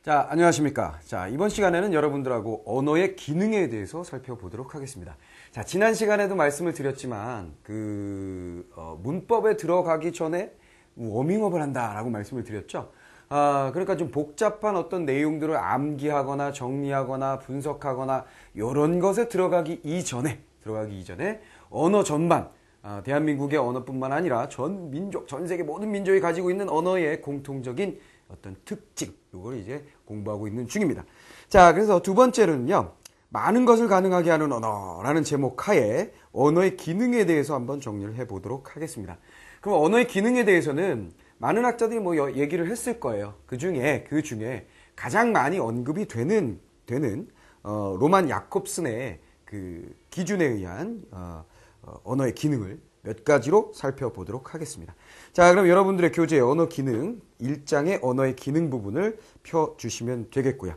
자, 안녕하십니까. 자, 이번 시간에는 여러분들하고 언어의 기능에 대해서 살펴보도록 하겠습니다. 자, 지난 시간에도 말씀을 드렸지만, 그, 어, 문법에 들어가기 전에 워밍업을 한다라고 말씀을 드렸죠. 아, 그러니까 좀 복잡한 어떤 내용들을 암기하거나 정리하거나 분석하거나 이런 것에 들어가기 이전에, 들어가기 이전에 언어 전반, 아, 대한민국의 언어뿐만 아니라 전 민족, 전 세계 모든 민족이 가지고 있는 언어의 공통적인 어떤 특징 이걸 이제 공부하고 있는 중입니다. 자, 그래서 두 번째로는요. 많은 것을 가능하게 하는 언어라는 제목 하에 언어의 기능에 대해서 한번 정리를 해 보도록 하겠습니다. 그럼 언어의 기능에 대해서는 많은 학자들이 뭐 얘기를 했을 거예요. 그 중에 그 중에 가장 많이 언급이 되는 되는 어, 로만 야콥슨의 그 기준에 의한 어, 어, 언어의 기능을 몇 가지로 살펴보도록 하겠습니다. 자, 그럼 여러분들의 교재 언어 기능, 1장의 언어의 기능 부분을 펴주시면 되겠고요.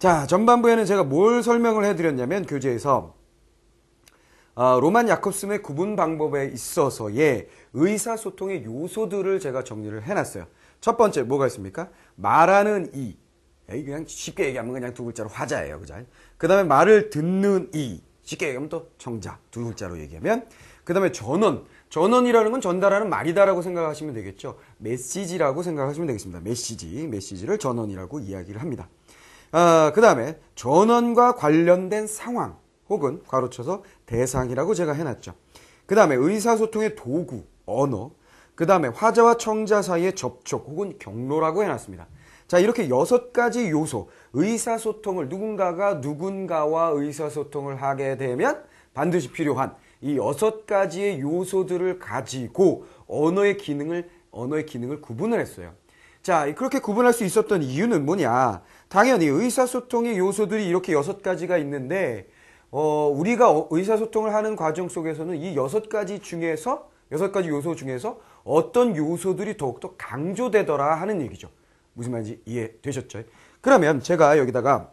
자, 전반부에는 제가 뭘 설명을 해드렸냐면 교재에서 어, 로만 야콥슨의 구분 방법에 있어서의 의사소통의 요소들을 제가 정리를 해놨어요. 첫 번째 뭐가 있습니까? 말하는 이. 에이, 그냥 쉽게 얘기하면 그냥 두 글자로 화자예요. 그그 다음에 말을 듣는 이. 쉽게 얘기하면 또 청자. 두 글자로 얘기하면. 그 다음에 전원. 전원이라는 건 전달하는 말이다라고 생각하시면 되겠죠. 메시지라고 생각하시면 되겠습니다. 메시지, 메시지를 전원이라고 이야기를 합니다. 아, 그 다음에 전원과 관련된 상황 혹은 괄호쳐서 대상이라고 제가 해놨죠. 그 다음에 의사소통의 도구, 언어, 그 다음에 화자와 청자 사이의 접촉 혹은 경로라고 해놨습니다. 자, 이렇게 여섯 가지 요소, 의사소통을 누군가가 누군가와 의사소통을 하게 되면 반드시 필요한 이 여섯 가지의 요소들을 가지고 언어의 기능을 언어의 기능을 구분을 했어요. 자, 그렇게 구분할 수 있었던 이유는 뭐냐? 당연히 의사소통의 요소들이 이렇게 여섯 가지가 있는데 어, 우리가 어, 의사소통을 하는 과정 속에서는 이 여섯 가지 중에서 여섯 가지 요소 중에서 어떤 요소들이 더욱더 강조되더라 하는 얘기죠. 무슨 말인지 이해되셨죠? 그러면 제가 여기다가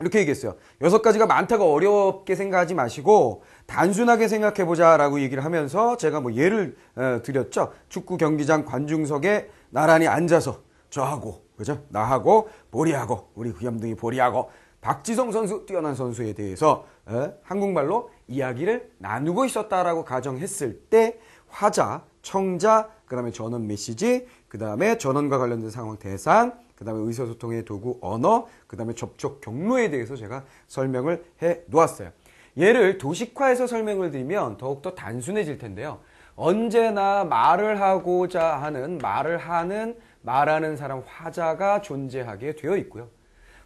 이렇게 얘기했어요. 여섯 가지가 많다고 어렵게 생각하지 마시고 단순하게 생각해 보자라고 얘기를 하면서 제가 뭐 예를 어, 드렸죠. 축구 경기장 관중석에 나란히 앉아서 저하고 그죠? 나하고 보리하고 우리 구염둥이 보리하고 박지성 선수 뛰어난 선수에 대해서 어, 한국말로 이야기를 나누고 있었다라고 가정했을 때 화자, 청자, 그다음에 전원 메시지, 그다음에 전원과 관련된 상황 대상, 그다음에 의사소통의 도구 언어, 그다음에 접촉 경로에 대해서 제가 설명을 해 놓았어요. 얘를 도식화해서 설명을 드리면 더욱더 단순해질 텐데요. 언제나 말을 하고자 하는, 말을 하는, 말하는 사람 화자가 존재하게 되어 있고요.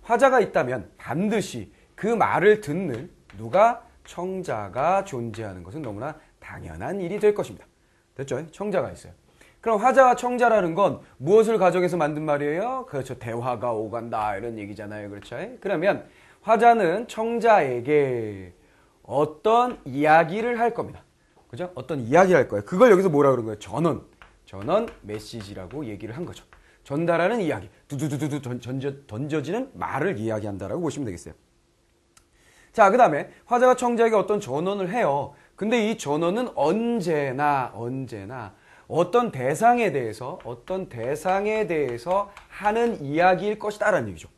화자가 있다면 반드시 그 말을 듣는 누가 청자가 존재하는 것은 너무나 당연한 일이 될 것입니다. 됐죠? 청자가 있어요. 그럼 화자와 청자라는 건 무엇을 가정해서 만든 말이에요? 그렇죠. 대화가 오간다. 이런 얘기잖아요. 그렇죠? 그러면 화자는 청자에게 어떤 이야기를 할 겁니다. 그죠? 어떤 이야기를 할 거예요. 그걸 여기서 뭐라 그런 거예요? 전원. 전원 메시지라고 얘기를 한 거죠. 전달하는 이야기. 두두두두두 던져, 던져지는 말을 이야기한다라고 보시면 되겠어요. 자, 그 다음에 화자가 청자에게 어떤 전언을 해요. 근데 이 전언은 언제나, 언제나 어떤 대상에 대해서, 어떤 대상에 대해서 하는 이야기일 것이다라는 얘기죠.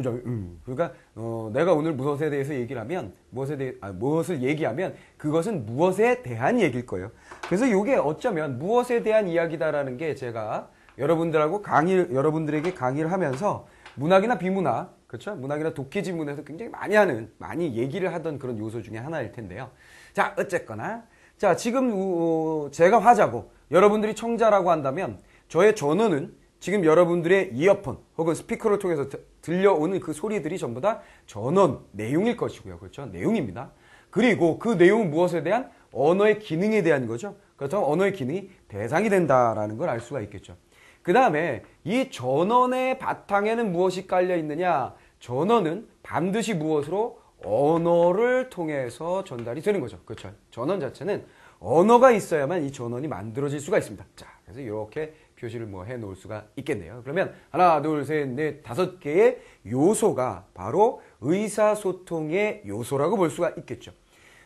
그죠? 음. 그러니까 어, 내가 오늘 무엇에 대해서 얘기를 하면 무엇에 대해 아, 무엇을 얘기하면 그것은 무엇에 대한 얘기일 거예요. 그래서 이게 어쩌면 무엇에 대한 이야기다라는 게 제가 여러분들하고 강의 여러분들에게 강의를 하면서 문학이나 비문학 그렇죠? 문학이나 독해지문에서 굉장히 많이 하는 많이 얘기를 하던 그런 요소 중에 하나일 텐데요. 자 어쨌거나 자 지금 어, 제가 화자고 여러분들이 청자라고 한다면 저의 전원은 지금 여러분들의 이어폰 혹은 스피커를 통해서 들려오는 그 소리들이 전부 다 전원 내용일 것이고요. 그렇죠? 내용입니다. 그리고 그 내용은 무엇에 대한 언어의 기능에 대한 거죠. 그렇다면 언어의 기능이 대상이 된다라는 걸 알 수가 있겠죠. 그 다음에 이 전원의 바탕에는 무엇이 깔려 있느냐? 전원은 반드시 무엇으로 언어를 통해서 전달이 되는 거죠. 그렇죠. 전원 자체는 언어가 있어야만 이 전원이 만들어질 수가 있습니다. 자, 그래서 이렇게 표시를 뭐해 놓을 수가 있겠네요. 그러면 하나, 둘, 셋, 넷, 다섯 개의 요소가 바로 의사소통의 요소라고 볼 수가 있겠죠.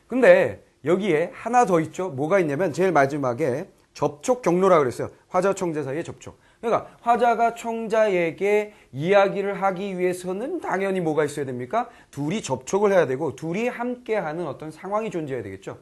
근데 여기에 하나 더 있죠. 뭐가 있냐면 제일 마지막에 접촉 경로라 그랬어요. 화자 청자 사이의 접촉. 그러니까 화자가 청자에게 이야기를 하기 위해서는 당연히 뭐가 있어야 됩니까? 둘이 접촉을 해야 되고 둘이 함께하는 어떤 상황이 존재해야 되겠죠.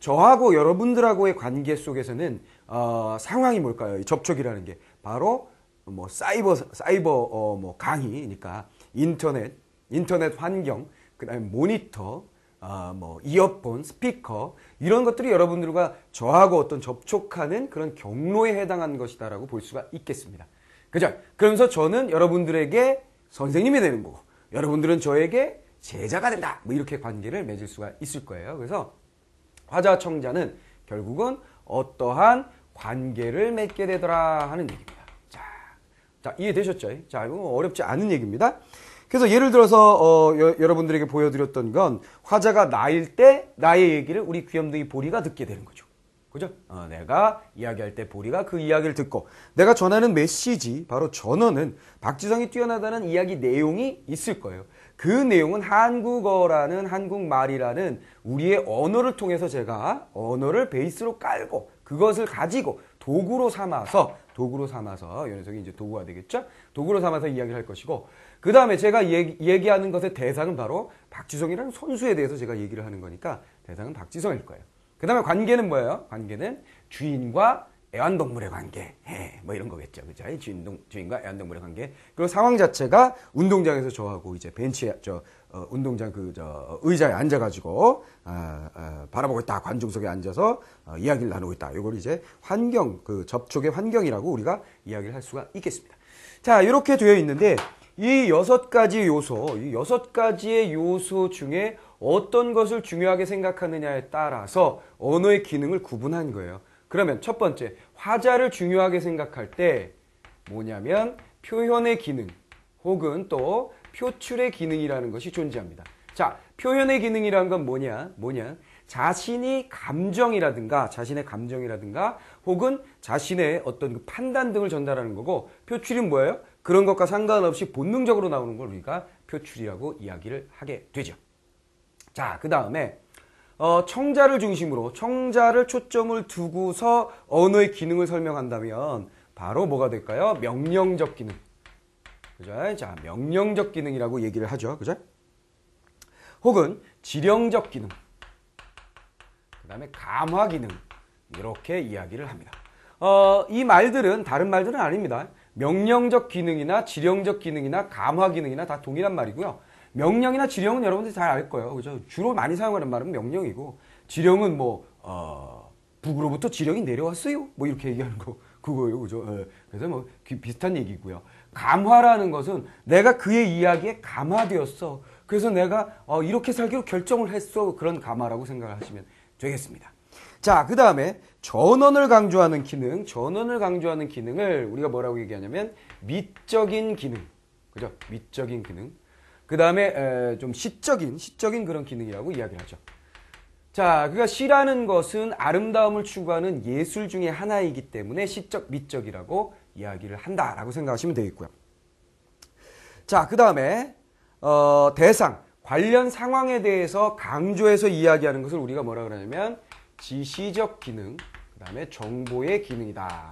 저하고 여러분들하고의 관계 속에서는 어, 상황이 뭘까요? 이 접촉이라는 게 바로 뭐 사이버 사이버 어, 뭐 강의니까 인터넷 인터넷 환경 그다음에 모니터 어, 뭐 이어폰 스피커 이런 것들이 여러분들과 저하고 어떤 접촉하는 그런 경로에 해당하는 것이다라고 볼 수가 있겠습니다. 그죠? 그러면서 저는 여러분들에게 선생님이 되는 거고 여러분들은 저에게 제자가 된다. 뭐 이렇게 관계를 맺을 수가 있을 거예요. 그래서 화자청자는 결국은 어떠한 관계를 맺게 되더라 하는 얘기입니다. 자, 자 이해되셨죠? 자, 이거 뭐 어렵지 않은 얘기입니다. 그래서 예를 들어서 어, 여, 러분들에게 보여드렸던 건 화자가 나일 때 나의 얘기를 우리 귀염둥이 보리가 듣게 되는 거죠. 그죠? 어, 내가 이야기할 때 보리가 그 이야기를 듣고 내가 전하는 메시지, 바로 전언은 박지성이 뛰어나다는 이야기 내용이 있을 거예요. 그 내용은 한국어라는 한국말이라는 우리의 언어를 통해서 제가 언어를 베이스로 깔고 그것을 가지고 도구로 삼아서 도구로 삼아서 연속석이 이제 도구가 되겠죠? 도구로 삼아서 이야기를 할 것이고 그 다음에 제가 얘기, 하는 것의 대상은 바로 박지성이라는 선수에 대해서 제가 얘기를 하는 거니까 대상은 박지성일 거예요. 그 다음에 관계는 뭐예요? 관계는 주인과 애완동물의 관계, 예, 뭐 이런 거겠죠, 그죠? 주인동 주인과 애완동물의 관계. 그리고 상황 자체가 운동장에서 저하고 이제 벤치에 저 어, 운동장 그 저 의자에 앉아가지고 아, 아, 바라보고 있다, 관중석에 앉아서 어, 이야기를 나누고 있다. 이걸 이제 환경 그 접촉의 환경이라고 우리가 이야기를 할 수가 있겠습니다. 자, 이렇게 되어 있는데 이 여섯 가지 요소, 이 여섯 가지의 요소 중에 어떤 것을 중요하게 생각하느냐에 따라서 언어의 기능을 구분한 거예요. 그러면 첫 번째, 화자를 중요하게 생각할 때 뭐냐면 표현의 기능 혹은 또 표출의 기능이라는 것이 존재합니다. 자, 표현의 기능이라는 건 뭐냐? 뭐냐? 자신이 감정이라든가 자신의 감정이라든가 혹은 자신의 어떤 그 판단 등을 전달하는 거고 표출이 뭐예요? 그런 것과 상관없이 본능적으로 나오는 걸 우리가 표출이라고 이야기를 하게 되죠. 자, 그 다음에 어, 청자를 중심으로 청자를 초점을 두고서 언어의 기능을 설명한다면 바로 뭐가 될까요? 명령적 기능. 그죠? 자, 명령적 기능이라고 얘기를 하죠. 그죠? 혹은 지령적 기능. 그다음에 감화 기능. 이렇게 이야기를 합니다. 어, 이 말들은 다른 말들은 아닙니다. 명령적 기능이나 지령적 기능이나 감화 기능이나 다 동일한 말이고요. 명령이나 지령은 여러분들이 잘 알 거예요. 그죠? 주로 많이 사용하는 말은 명령이고 지령은 뭐 어, 북으로부터 지령이 내려왔어요. 뭐 이렇게 얘기하는 거 그거예요. 그죠? 예. 그래서 뭐 비슷한 얘기고요. 감화라는 것은 내가 그의 이야기에 감화되었어. 그래서 내가 어, 이렇게 살기로 결정을 했어. 그런 감화라고 생각을 하시면 되겠습니다. 자, 그 다음에 전원을 강조하는 기능, 전원을 강조하는 기능을 우리가 뭐라고 얘기하냐면 미적인 기능. 그죠? 미적인 기능. 그 다음에 좀 시적인 시적인 그런 기능이라고 이야기를 하죠. 자, 그가 시라는 것은 아름다움을 추구하는 예술 중의 하나이기 때문에 시적 미적이라고 이야기를 한다라고 생각하시면 되겠고요. 자, 그 다음에 어, 대상 관련 상황에 대해서 강조해서 이야기하는 것을 우리가 뭐라 그러냐면 지시적 기능, 그 다음에 정보의 기능이다.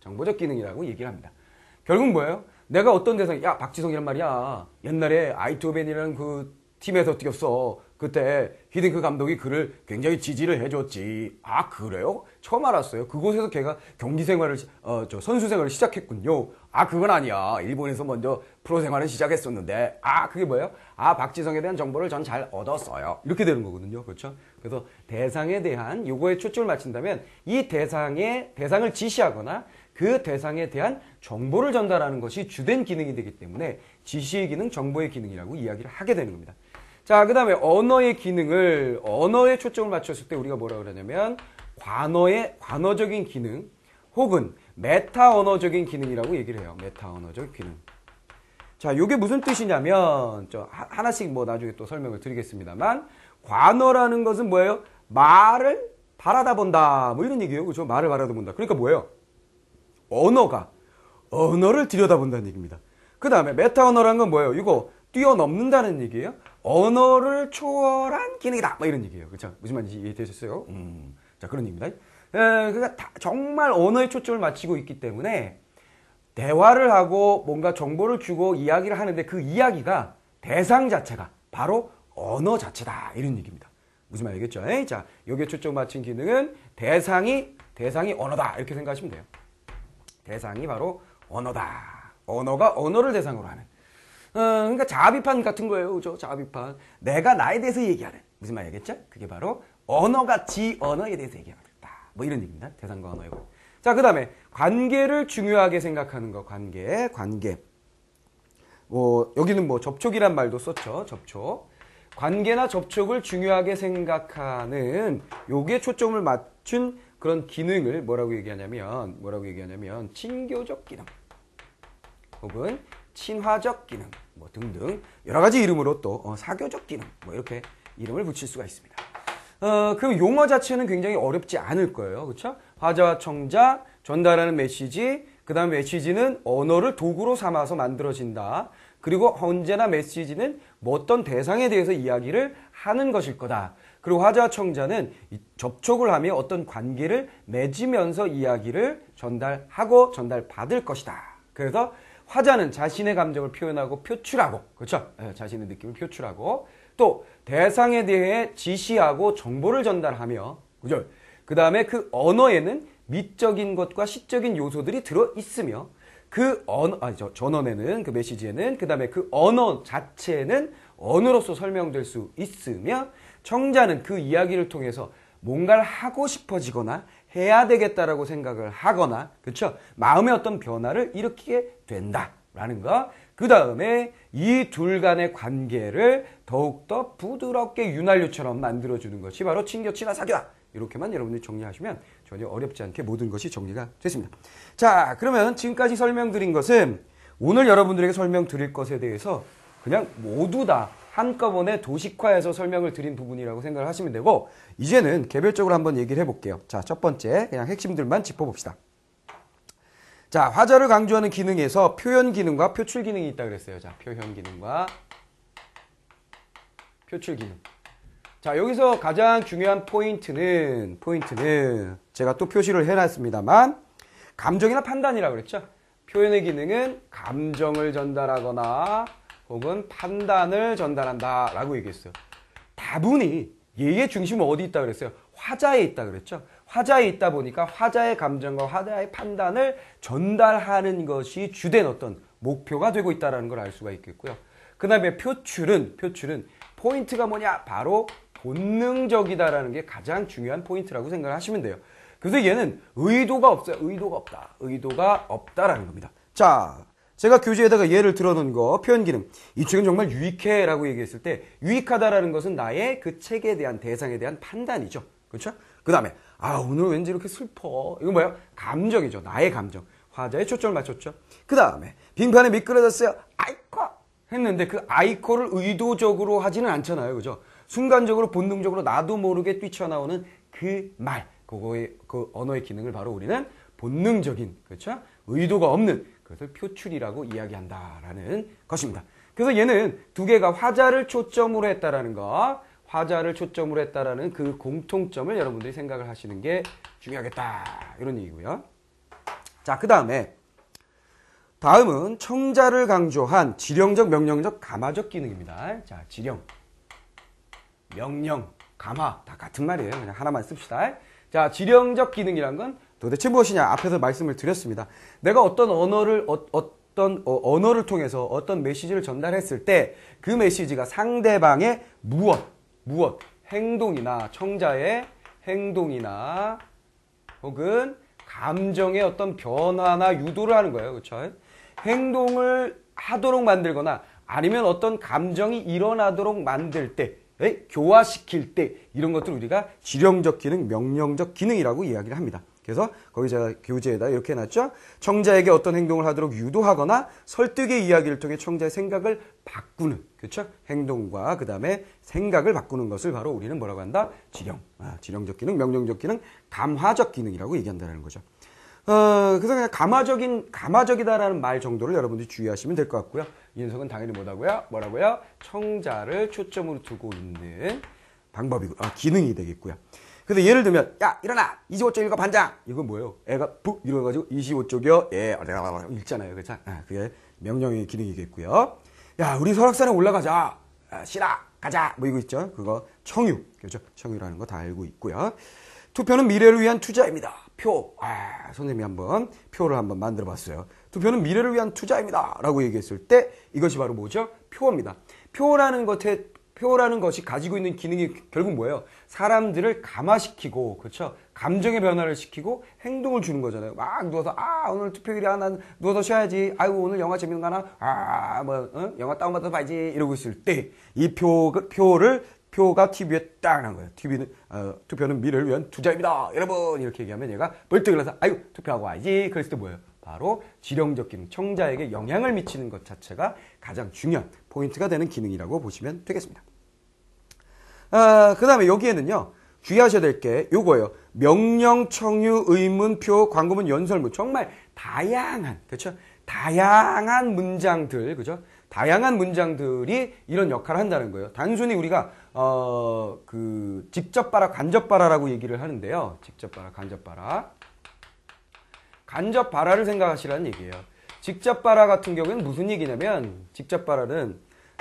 정보적 기능이라고 얘기를 합니다. 결국 뭐예요? 내가 어떤 대상, 야, 박지성이란 말이야. 옛날에 아이투벤이라는 그 팀에서 뛰었어. 그때 히딩크 감독이 그를 굉장히 지지를 해줬지. 아, 그래요? 처음 알았어요. 그곳에서 걔가 경기 생활을, 어, 저 선수 생활을 시작했군요. 아, 그건 아니야. 일본에서 먼저 프로 생활을 시작했었는데. 아, 그게 뭐예요? 아, 박지성에 대한 정보를 전 잘 얻었어요. 이렇게 되는 거거든요. 그렇죠? 그래서 대상에 대한 요거에 초점을 맞춘다면 이 대상에, 대상을 지시하거나 그 대상에 대한 정보를 전달하는 것이 주된 기능이 되기 때문에 지시의 기능, 정보의 기능이라고 이야기를 하게 되는 겁니다. 자, 그 다음에 언어의 기능을, 언어에 초점을 맞췄을 때 우리가 뭐라 그러냐면 관어의, 관어적인 기능 혹은 메타 언어적인 기능이라고 얘기를 해요. 메타 언어적 기능. 자, 이게 무슨 뜻이냐면, 저 하나씩 뭐 나중에 또 설명을 드리겠습니다만, 관어라는 것은 뭐예요? 말을 바라다 본다. 뭐 이런 얘기예요. 그죠? 말을 바라다 본다. 그러니까 뭐예요? 언어가 언어를 들여다본다는 얘기입니다. 그 다음에 메타 언어란 건 뭐예요? 이거 뛰어넘는다는 얘기예요. 언어를 초월한 기능이다. 뭐 이런 얘기예요. 그쵸 무슨 말인지 이해되셨어요? 음. 자 그런 얘기입니다. 에, 그러니까 다, 정말 언어에 초점을 맞추고 있기 때문에 대화를 하고 뭔가 정보를 주고 이야기를 하는데 그 이야기가 대상 자체가 바로 언어 자체다 이런 얘기입니다. 무슨 말이겠죠? 에이? 자 여기에 초점 맞춘 기능은 대상이 대상이 언어다 이렇게 생각하시면 돼요. 대상이 바로 언어다. 언어가 언어를 대상으로 하는. 어, 그러니까 자비판 같은 거예요. 그죠? 자비판. 내가 나에 대해서 얘기하는. 무슨 말이겠죠? 그게 바로 언어가지 언어에 대해서 얘기하는 거다. 뭐 이런 얘기입니다. 대상과 언어의 관. 계 자, 그 다음에 관계를 중요하게 생각하는 거. 관계, 관계. 뭐, 여기는 뭐 접촉이란 말도 썼죠. 접촉. 관계나 접촉을 중요하게 생각하는 요게 초점을 맞춘 그런 기능을 뭐라고 얘기하냐면 뭐라고 얘기하냐면 친교적 기능 혹은 친화적 기능 뭐 등등 여러 가지 이름으로 또 어, 사교적 기능 뭐 이렇게 이름을 붙일 수가 있습니다. 어, 그럼 용어 자체는 굉장히 어렵지 않을 거예요. 그렇죠? 화자와 청자, 전달하는 메시지, 그 다음 메시지는 언어를 도구로 삼아서 만들어진다. 그리고 언제나 메시지는 어떤 대상에 대해서 이야기를 하는 것일 거다. 그리고 화자청자는 접촉을 하며 어떤 관계를 맺으면서 이야기를 전달하고 전달받을 것이다. 그래서 화자는 자신의 감정을 표현하고 표출하고 그렇죠? 예, 자신의 느낌을 표출하고 또 대상에 대해 지시하고 정보를 전달하며 그죠? 그 다음에 그 언어에는 미적인 것과 시적인 요소들이 들어 있으며 그 언어 아니죠 전언에는 그 메시지에는 그 다음에 그 언어 자체는 언어로서 설명될 수 있으며 청자는 그 이야기를 통해서 뭔가를 하고 싶어지거나 해야 되겠다라고 생각을 하거나 그렇죠? 마음의 어떤 변화를 일으키게 된다라는 거. 그 다음에 이 둘 간의 관계를 더욱더 부드럽게 윤활유처럼 만들어주는 것이 바로 친교, 친화, 사교다. 이렇게만 여러분들이 정리하시면 전혀 어렵지 않게 모든 것이 정리가 됐습니다. 자, 그러면 지금까지 설명드린 것은 오늘 여러분들에게 설명드릴 것에 대해서 그냥 모두 다 한꺼번에 도식화해서 설명을 드린 부분이라고 생각을 하시면 되고 이제는 개별적으로 한번 얘기를 해볼게요. 자, 첫 번째 그냥 핵심들만 짚어봅시다. 자, 화자를 강조하는 기능에서 표현 기능과 표출 기능이 있다 그랬어요. 자, 표현 기능과 표출 기능. 자, 여기서 가장 중요한 포인트는 포인트는 제가 또 표시를 해놨습니다만 감정이나 판단이라고 그랬죠. 표현의 기능은 감정을 전달하거나 혹은 판단을 전달한다 라고 얘기했어요. 다분히 얘의 중심은 어디 있다 그랬어요? 화자에 있다 그랬죠. 화자에 있다 보니까 화자의 감정과 화자의 판단을 전달하는 것이 주된 어떤 목표가 되고 있다는 걸 알 수가 있겠고요. 그 다음에 표출은, 표출은 포인트가 뭐냐? 바로 본능적이다라는 게 가장 중요한 포인트라고 생각을 하시면 돼요. 그래서 얘는 의도가 없어요. 의도가 없다. 의도가 없다라는 겁니다. 자, 제가 교재에다가 예를 들어놓은 거 표현 기능 이 책은 정말 유익해 라고 얘기했을 때 유익하다라는 것은 나의 그 책에 대한 대상에 대한 판단이죠 그렇죠? 그 다음에 아 오늘 왠지 이렇게 슬퍼 이거 뭐예요? 감정이죠 나의 감정 화자에 초점을 맞췄죠 그 다음에 빙판에 미끄러졌어요 아이코 했는데 그 아이코를 의도적으로 하지는 않잖아요 그죠? 순간적으로 본능적으로 나도 모르게 뛰쳐나오는 그 말 그거의 그 언어의 기능을 바로 우리는 본능적인 그렇죠? 의도가 없는 그것을 표출이라고 이야기한다라는 것입니다. 그래서 얘는 두 개가 화자를 초점으로 했다라는 것, 화자를 초점으로 했다라는 그 공통점을 여러분들이 생각을 하시는 게 중요하겠다. 이런 얘기고요. 자, 그 다음에 다음은 청자를 강조한 지령적, 명령적, 감화적 기능입니다. 자, 지령, 명령, 감화 다 같은 말이에요. 그냥 하나만 씁시다. 자, 지령적 기능이란 건 도대체 무엇이냐 앞에서 말씀을 드렸습니다. 내가 어떤 언어를 어, 어떤 어, 언어를 통해서 어떤 메시지를 전달했을 때 그 메시지가 상대방의 무엇 무엇 행동이나 청자의 행동이나 혹은 감정의 어떤 변화나 유도를 하는 거예요. 그렇죠? 행동을 하도록 만들거나 아니면 어떤 감정이 일어나도록 만들 때 교화시킬 때 이런 것들 을 우리가 지령적 기능, 명령적 기능이라고 이야기를 합니다. 그래서 거기 제가 교재에다 이렇게 해놨죠. 청자에게 어떤 행동을 하도록 유도하거나 설득의 이야기를 통해 청자의 생각을 바꾸는 그렇죠? 행동과 그 다음에 생각을 바꾸는 것을 바로 우리는 뭐라고 한다? 지령, 아, 지령적 기능, 명령적 기능, 감화적 기능이라고 얘기한다는 거죠. 어, 그래서 그냥 감화적인 감화적이다라는 말 정도를 여러분들이 주의하시면 될 것 같고요. 이인석은 당연히 뭐라고요? 뭐라고요? 청자를 초점으로 두고 있는 방법이고, 아, 기능이 되겠고요. 그래서 예를 들면 야 일어나 25쪽 이가 반장 이건 뭐예요? 애가 푹 일어나가지고 25쪽이요 예 어, 읽잖아요 그죠? 아, 그게 명령의 기능이겠고요 야 우리 설악산에 올라가자 아, 싫어 가자 뭐 이거 있죠 그거 청유 그렇죠 청유라는 거 다 알고 있고요 투표는 미래를 위한 투자입니다 표 아, 선생님이 한번 표를 한번 만들어 봤어요 투표는 미래를 위한 투자입니다 라고 얘기했을 때 이것이 바로 뭐죠 표입니다 표라는 것에 표라는 것이 가지고 있는 기능이 결국 뭐예요? 사람들을 감화시키고, 그렇죠? 감정의 변화를 시키고 행동을 주는 거잖아요. 막 누워서, 아, 오늘 투표일이야. 난 누워서 쉬어야지. 아이고, 오늘 영화 재밌는 거 하나? 아, 뭐, 응? 영화 다운받아서 봐야지. 이러고 있을 때, 이 표, 그 표를, 표가 TV에 딱난 거예요. TV는, 어, 투표는 미래를 위한 투자입니다. 여러분! 이렇게 얘기하면 얘가 벌떡 일어나서, 아이고, 투표하고 와야지. 그랬을 때 뭐예요? 바로 지령적 기능, 청자에게 영향을 미치는 것 자체가 가장 중요한 포인트가 되는 기능이라고 보시면 되겠습니다. 아, 그 다음에 여기에는요. 주의하셔야 될게 요거예요. 명령, 청유, 의문표, 광고문, 연설문 정말 다양한 그렇죠? 다양한 문장들 그죠? 다양한 문장들이 이런 역할을 한다는 거예요. 단순히 우리가 어그 직접 봐라 간접 봐라라고 얘기를 하는데요. 직접 봐라 간접 봐라 간접 봐라를 생각하시라는 얘기예요. 직접 봐라 같은 경우에는 무슨 얘기냐면 직접 봐라는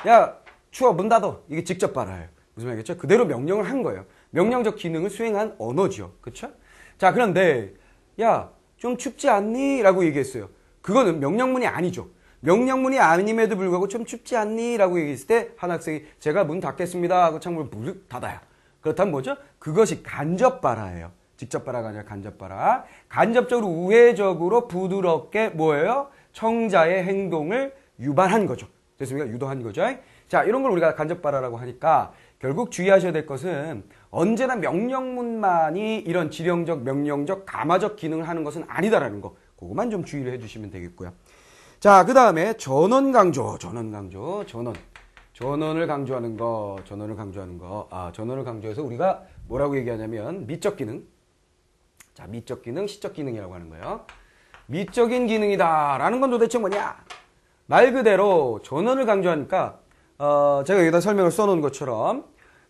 야 추워 문 닫어 이게 직접 봐라예요. 무슨 말이겠죠? 그대로 명령을 한 거예요. 명령적 기능을 수행한 언어죠. 그렇죠? 자, 그런데 야, 좀 춥지 않니? 라고 얘기했어요. 그거는 명령문이 아니죠. 명령문이 아님에도 불구하고 좀 춥지 않니? 라고 얘기했을 때 한 학생이 제가 문 닫겠습니다 하고 창문을 무르 닫아요. 그렇다면 뭐죠? 그것이 간접바라예요 직접 바라가 아니라 간접 바라 간접적으로 우회적으로 부드럽게 뭐예요? 청자의 행동을 유발한 거죠. 됐습니까? 유도한 거죠. 자, 이런 걸 우리가 간접 바라라고 하니까 결국 주의하셔야 될 것은 언제나 명령문만이 이런 지령적, 명령적, 감화적 기능을 하는 것은 아니다라는 거. 그것만 좀 주의를 해주시면 되겠고요. 자, 그 다음에 전원 강조, 전원 강조, 전원. 전원을 강조하는 거, 전원을 강조하는 거. 아, 전원을 강조해서 우리가 뭐라고 얘기하냐면 미적 기능. 자, 미적 기능, 시적 기능이라고 하는 거예요. 미적인 기능이다라는 건 도대체 뭐냐? 말 그대로 전원을 강조하니까 어, 제가 여기다 설명을 써놓은 것처럼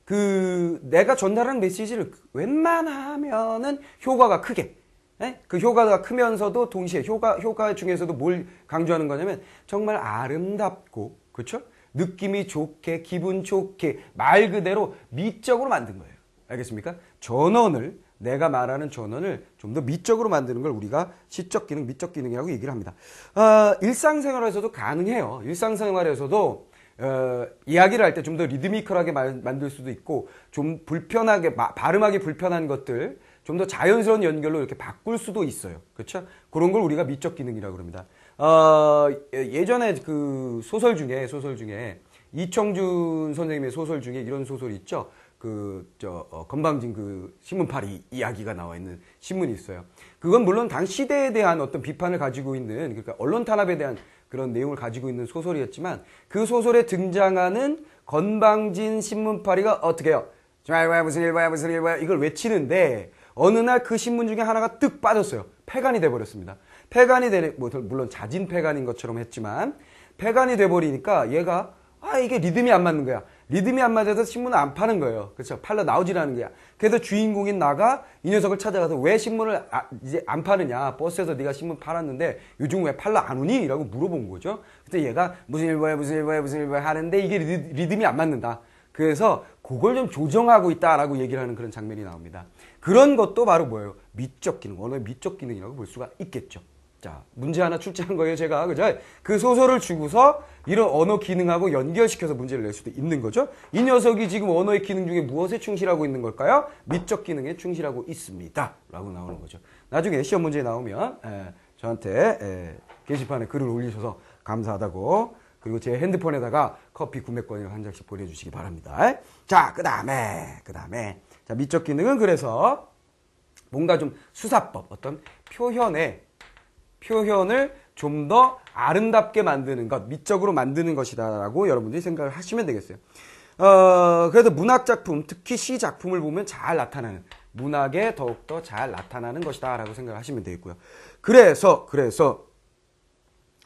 그 내가 전달한 메시지를 웬만하면은 효과가 크게 네? 그 효과가 크면서도 동시에 효과 효과 중에서도 뭘 강조하는 거냐면 정말 아름답고 그렇죠? 느낌이 좋게 기분 좋게 말 그대로 미적으로 만든 거예요. 알겠습니까? 전원을 내가 말하는 전원을 좀 더 미적으로 만드는 걸 우리가 시적 기능, 미적 기능이라고 얘기를 합니다. 어, 일상생활에서도 가능해요. 일상생활에서도 어, 이야기를 할 때 좀 더 리드미컬하게 만들 수도 있고 좀 불편하게 마, 발음하기 불편한 것들 좀 더 자연스러운 연결로 이렇게 바꿀 수도 있어요. 그렇죠? 그런 걸 우리가 미적 기능이라고 그럽니다. 어, 예, 예전에 그 소설 중에 소설 중에 이청준 선생님의 소설 중에 이런 소설이 있죠. 그저 어, 건방진 그 신문팔이 이야기가 나와 있는 신문이 있어요. 그건 물론 당 시대에 대한 어떤 비판을 가지고 있는 그러니까 언론 탄압에 대한 그런 내용을 가지고 있는 소설이었지만 그 소설에 등장하는 건방진 신문파리가 어떻게 해요? 말봐야 무슨 일봐야 무슨 일봐야 이걸 외치는데 어느 날 그 신문 중에 하나가 뜩 빠졌어요. 폐간이 돼버렸습니다. 폐간이 되는 뭐 물론 자진 폐간인 것처럼 했지만 폐간이 돼버리니까 얘가 아 이게 리듬이 안 맞는 거야. 리듬이 안 맞아서 신문을 안 파는 거예요. 그렇죠? 팔러 나오지라는 거야. 그래서 주인공인 나가 이 녀석을 찾아가서 왜 신문을 아, 이제 안 파느냐? 버스에서 네가 신문 팔았는데 요즘 왜 팔러 안 오니? 라고 물어본 거죠. 그때 얘가 무슨 일보야 무슨 일보야 무슨 일보야 하는데 이게 리듬이 안 맞는다. 그래서 그걸 좀 조정하고 있다라고 얘기를 하는 그런 장면이 나옵니다. 그런 것도 바로 뭐예요? 미적 기능, 언어의 미적 기능이라고 볼 수가 있겠죠. 자, 문제 하나 출제한 거예요, 제가. 그죠? 그 소설을 주고서 이런 언어 기능하고 연결시켜서 문제를 낼 수도 있는 거죠. 이 녀석이 지금 언어의 기능 중에 무엇에 충실하고 있는 걸까요? 미적 기능에 충실하고 있습니다. 라고 나오는 거죠. 나중에 시험 문제 나오면 에, 예, 저한테 에, 예, 게시판에 글을 올리셔서 감사하다고 그리고 제 핸드폰에다가 커피 구매권을 한 장씩 보내주시기 바랍니다. 자, 그 다음에, 그 다음에. 자, 미적 기능은 그래서 뭔가 좀 수사법, 어떤 표현에 표현을 좀 더 아름답게 만드는 것, 미적으로 만드는 것이다라고 여러분들이 생각을 하시면 되겠어요. 어, 그래서 문학 작품, 특히 시 작품을 보면 잘 나타나는 문학에 더욱더 잘 나타나는 것이다라고 생각을 하시면 되겠고요. 그래서 그래서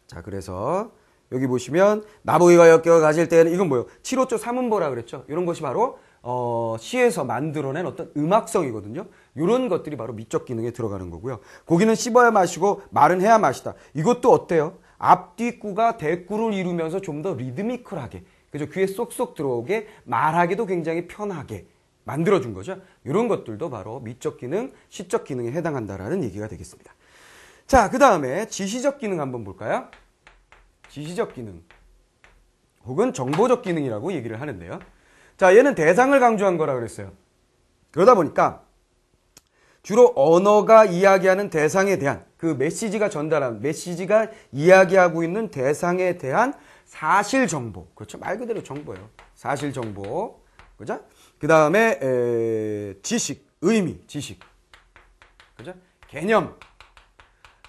자 그래서 여기 보시면 나보기가 역겨 가질 때는 이건 뭐예요? 7호조 3음보라 그랬죠. 이런 것이 바로 어, 시에서 만들어낸 어떤 음악성이거든요. 이런 것들이 바로 미적 기능에 들어가는 거고요. 고기는 씹어야 마시고 말은 해야 마시다. 이것도 어때요? 앞뒤구가 대구를 이루면서 좀 더 리드미컬하게, 그죠? 귀에 쏙쏙 들어오게 말하기도 굉장히 편하게 만들어준 거죠. 이런 것들도 바로 미적 기능, 시적 기능에 해당한다라는 얘기가 되겠습니다. 자, 그 다음에 지시적 기능 한번 볼까요? 지시적 기능 혹은 정보적 기능이라고 얘기를 하는데요. 자, 얘는 대상을 강조한 거라 그랬어요. 그러다 보니까 주로 언어가 이야기하는 대상에 대한 그 메시지가 전달한 메시지가 이야기하고 있는 대상에 대한 사실 정보. 그렇죠. 말 그대로 정보예요. 사실 정보. 그죠? 그 다음에 지식, 의미, 지식. 그죠? 개념.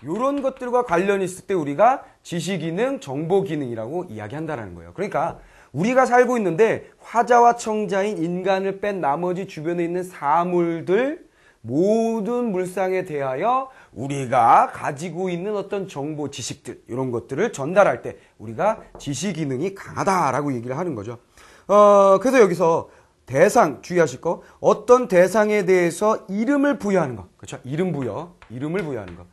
요런 것들과 관련이 있을 때 우리가 지식 기능, 정보 기능이라고 이야기한다라는 거예요. 그러니까 우리가 살고 있는데 화자와 청자인 인간을 뺀 나머지 주변에 있는 사물들 모든 물상에 대하여 우리가 가지고 있는 어떤 정보, 지식들 이런 것들을 전달할 때 우리가 지식 기능이 강하다라고 얘기를 하는 거죠. 어, 그래서 여기서 대상 주의하실 거 어떤 대상에 대해서 이름을 부여하는 거 그렇죠? 이름 부여, 이름을 부여하는 거.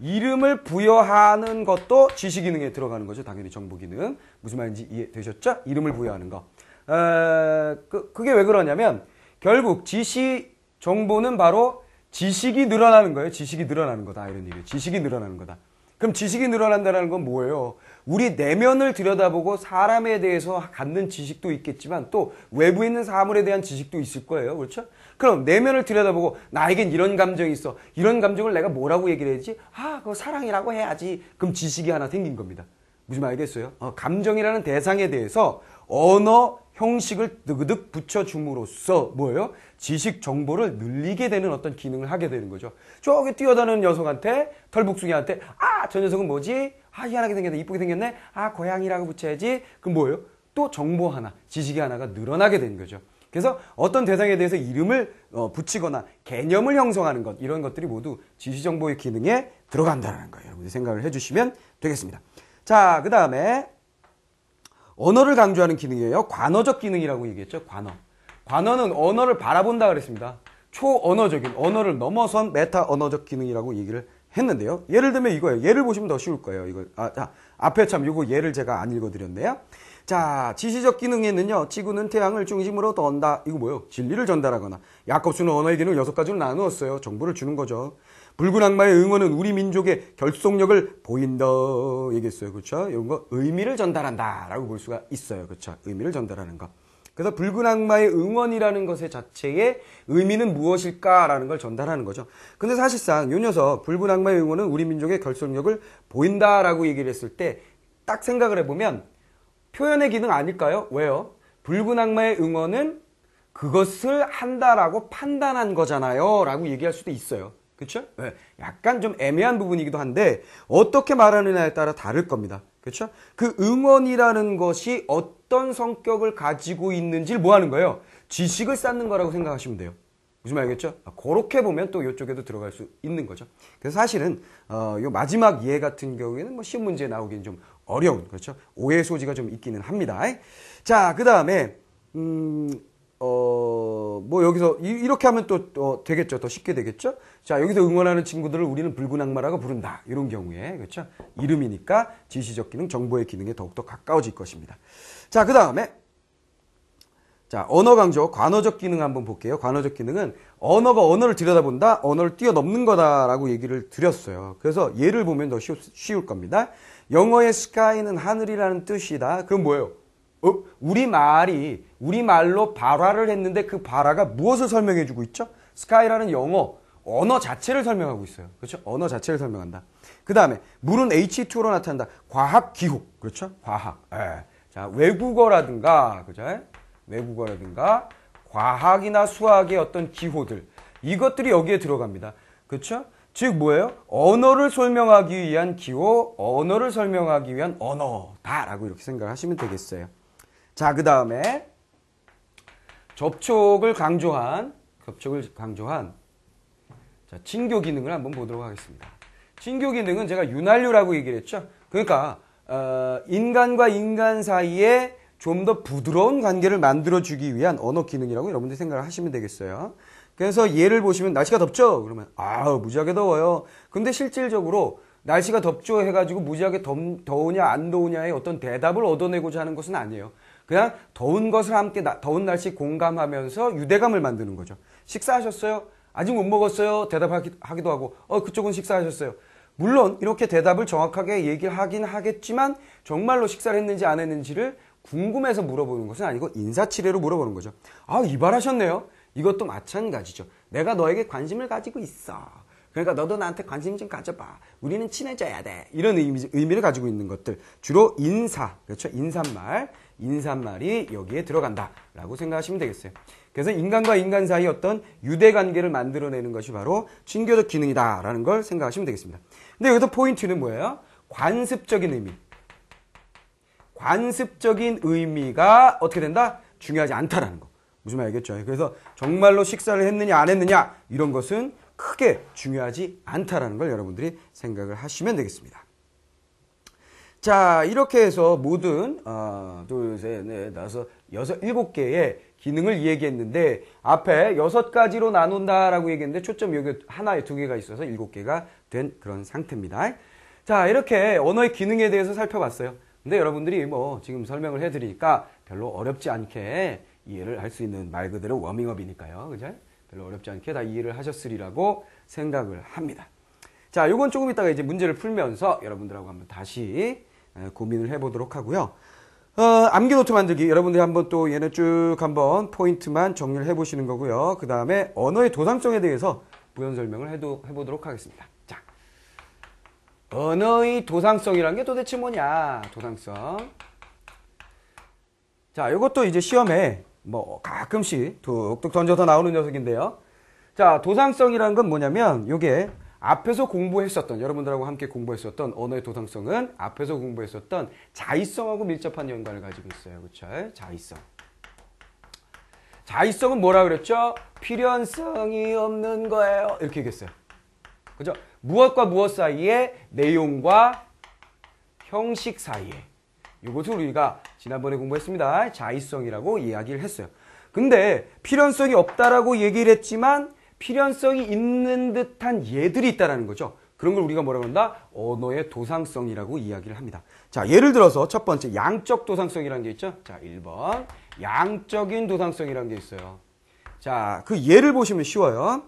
이름을 부여하는 것도 지시 기능에 들어가는 거죠. 당연히 정보 기능. 무슨 말인지 이해되셨죠? 이름을 부여하는 거. 에, 그, 그게 왜 그러냐면 결국 지시 정보는 바로 지식이 늘어나는 거예요. 지식이 늘어나는 거다. 이런 얘기예요. 지식이 늘어나는 거다. 그럼 지식이 늘어난다는 건 뭐예요? 우리 내면을 들여다보고 사람에 대해서 갖는 지식도 있겠지만 또 외부에 있는 사물에 대한 지식도 있을 거예요. 그렇죠? 그럼 내면을 들여다보고 나에겐 이런 감정이 있어. 이런 감정을 내가 뭐라고 얘기를 해야지? 아, 그거 사랑이라고 해야지. 그럼 지식이 하나 생긴 겁니다. 무슨 말이겠어요? 어, 감정이라는 대상에 대해서 언어, 형식을 느그득 붙여줌으로써 뭐예요? 지식 정보를 늘리게 되는 어떤 기능을 하게 되는 거죠. 저기 뛰어다니는 녀석한테 털북숭이한테아저 녀석은 뭐지? 아 희한하게 생겼네 이쁘게 생겼네 아 고양이라고 붙여야지 그럼 뭐예요? 또 정보 하나 지식이 하나가 늘어나게 되는 거죠. 그래서 어떤 대상에 대해서 이름을 어, 붙이거나 개념을 형성하는 것 이런 것들이 모두 지시정보의 기능에 들어간다는 거예요. 여러분들 생각을 해주시면 되겠습니다. 자, 그 다음에 언어를 강조하는 기능이에요. 관어적 기능이라고 얘기했죠. 관어. 관어는 언어를 바라본다 그랬습니다. 초언어적인 언어를 넘어선 메타 언어적 기능이라고 얘기를 했는데요. 예를 들면 이거예요. 예를 보시면 더 쉬울 거예요. 이거 아, 아 앞에 참 이거 예를 제가 안 읽어드렸네요. 자, 지시적 기능에는요. 지구는 태양을 중심으로 돈다. 이거 뭐예요? 진리를 전달하거나 야곱수는 언어의 기능 여섯 가지로 나누었어요. 정보를 주는 거죠. 붉은 악마의 응원은 우리 민족의 결속력을 보인다 얘기했어요. 그렇죠? 이런 거 의미를 전달한다라고 볼 수가 있어요. 그렇죠? 의미를 전달하는 거. 그래서 붉은 악마의 응원이라는 것의 자체의 의미는 무엇일까라는 걸 전달하는 거죠. 근데 사실상 요 녀석 붉은 악마의 응원은 우리 민족의 결속력을 보인다라고 얘기를 했을 때 딱 생각을 해보면 표현의 기능 아닐까요? 왜요? 붉은 악마의 응원은 그것을 한다라고 판단한 거잖아요. 라고 얘기할 수도 있어요. 그쵸? 네. 약간 좀 애매한 부분이기도 한데, 어떻게 말하느냐에 따라 다를 겁니다. 그쵸? 그 응원이라는 것이 어떤 성격을 가지고 있는지를 뭐 하는 거예요? 지식을 쌓는 거라고 생각하시면 돼요. 무슨 말이겠죠? 아, 그렇게 보면 또 이쪽에도 들어갈 수 있는 거죠. 그래서 사실은 어, 요 마지막 예 같은 경우에는 뭐 시험 문제에 나오기는좀 어려운 그렇죠 오해 소지가 좀 있기는 합니다. 자그 다음에 음, 어, 뭐 여기서 이, 렇게 하면 또, 또 어, 되겠죠 더 쉽게 되겠죠. 자 여기서 응원하는 친구들을 우리는 붉은 악마라고 부른다 이런 경우에 그렇죠 이름이니까 지시적 기능 정보의 기능에 더욱더 가까워질 것입니다. 자그 다음에 자, 언어 강조, 관어적 기능 한번 볼게요. 관어적 기능은 언어가 언어를 들여다본다, 언어를 뛰어넘는 거다라고 얘기를 드렸어요. 그래서 예를 보면 더 쉬, 쉬울 겁니다. 영어의 sky는 하늘이라는 뜻이다. 그건 뭐예요? 어? 우리말이, 우리말로 발화를 했는데 그 발화가 무엇을 설명해주고 있죠? sky라는 영어, 언어 자체를 설명하고 있어요. 그렇죠? 언어 자체를 설명한다. 그 다음에 물은 H2로 나타난다. 과학 기호 그렇죠? 과학. 에. 예. 자, 외국어라든가, 그죠? 외국어라든가 과학이나 수학의 어떤 기호들 이것들이 여기에 들어갑니다. 그렇죠? 즉 뭐예요? 언어를 설명하기 위한 기호, 언어를 설명하기 위한 언어다라고 이렇게 생각하시면 되겠어요. 자, 그 다음에 접촉을 강조한 접촉을 강조한 자, 친교 기능을 한번 보도록 하겠습니다. 친교 기능은 제가 윤활유라고 얘기를 했죠. 그러니까 어, 인간과 인간 사이에 좀더 부드러운 관계를 만들어주기 위한 언어 기능이라고 여러분들 생각을 하시면 되겠어요. 그래서 예를 보시면 날씨가 덥죠? 그러면 아우 무지하게 더워요. 근데 실질적으로 날씨가 덥죠 해가지고 무지하게 더, 더우냐 안 더우냐의 어떤 대답을 얻어내고자 하는 것은 아니에요. 그냥 더운 것을 함께 나, 더운 날씨 공감하면서 유대감을 만드는 거죠. 식사하셨어요? 아직 못 먹었어요? 대답하기도 하고 어 그쪽은 식사하셨어요? 물론 이렇게 대답을 정확하게 얘기 하긴 하겠지만 정말로 식사를 했는지 안 했는지를 궁금해서 물어보는 것은 아니고 인사치레로 물어보는 거죠. 아, 이발하셨네요. 이것도 마찬가지죠. 내가 너에게 관심을 가지고 있어. 그러니까 너도 나한테 관심 좀 가져봐. 우리는 친해져야 돼. 이런 의미, 를 가지고 있는 것들. 주로 인사. 그렇죠? 인사말. 인사말이 여기에 들어간다. 라고 생각하시면 되겠어요. 그래서 인간과 인간 사이 어떤 유대관계를 만들어내는 것이 바로 친교적 기능이다라는 걸 생각하시면 되겠습니다. 근데 여기서 포인트는 뭐예요? 관습적인 의미. 관습적인 의미가 어떻게 된다? 중요하지 않다라는 거. 무슨 말이겠죠 그래서 정말로 식사를 했느냐 안 했느냐 이런 것은 크게 중요하지 않다라는 걸 여러분들이 생각을 하시면 되겠습니다. 자 이렇게 해서 모든 아, 둘셋넷 다섯 여섯 일곱 개의 기능을 얘기했는데 앞에 여섯 가지로 나눈다라고 얘기했는데 초점 여기 하나에 두 개가 있어서 일곱 개가 된 그런 상태입니다. 자 이렇게 언어의 기능에 대해서 살펴봤어요. 근데 여러분들이 뭐 지금 설명을 해드리니까 별로 어렵지 않게 이해를 할 수 있는 말 그대로 워밍업이니까요. 그죠? 별로 어렵지 않게 다 이해를 하셨으리라고 생각을 합니다. 자, 요건 조금 이따가 이제 문제를 풀면서 여러분들하고 한번 다시 고민을 해보도록 하고요. 어, 암기 노트 만들기 여러분들이 한번 또얘네쭉 한번 포인트만 정리를 해보시는 거고요. 그 다음에 언어의 도상성에 대해서 부연 설명을 해도, 해보도록 하겠습니다. 언어의 도상성이라는게 도대체 뭐냐? 도상성. 자, 이것도 이제 시험에 뭐 가끔씩 툭툭 던져서 나오는 녀석인데요. 자, 도상성이라는 건 뭐냐면 이게 앞에서 공부했었던 여러분들하고 함께 공부했었던 언어의 도상성은 앞에서 공부했었던 자의성하고 밀접한 연관을 가지고 있어요. 그렇죠? 자의성. 자의성은 뭐라 그랬죠? 필연성이 없는 거예요. 이렇게 얘기했어요. 그죠? 무엇과 무엇 사이에 내용과 형식 사이에 이것을 우리가 지난번에 공부했습니다. 자의성이라고 이야기를 했어요. 근데 필연성이 없다라고 얘기를 했지만 필연성이 있는 듯한 예들이 있다라는 거죠. 그런 걸 우리가 뭐라고 한다? 언어의 도상성이라고 이야기를 합니다. 자, 예를 들어서 첫 번째 양적 도상성이라는 게 있죠. 자, 1번 양적인 도상성이라는 게 있어요. 자, 그 예를 보시면 쉬워요.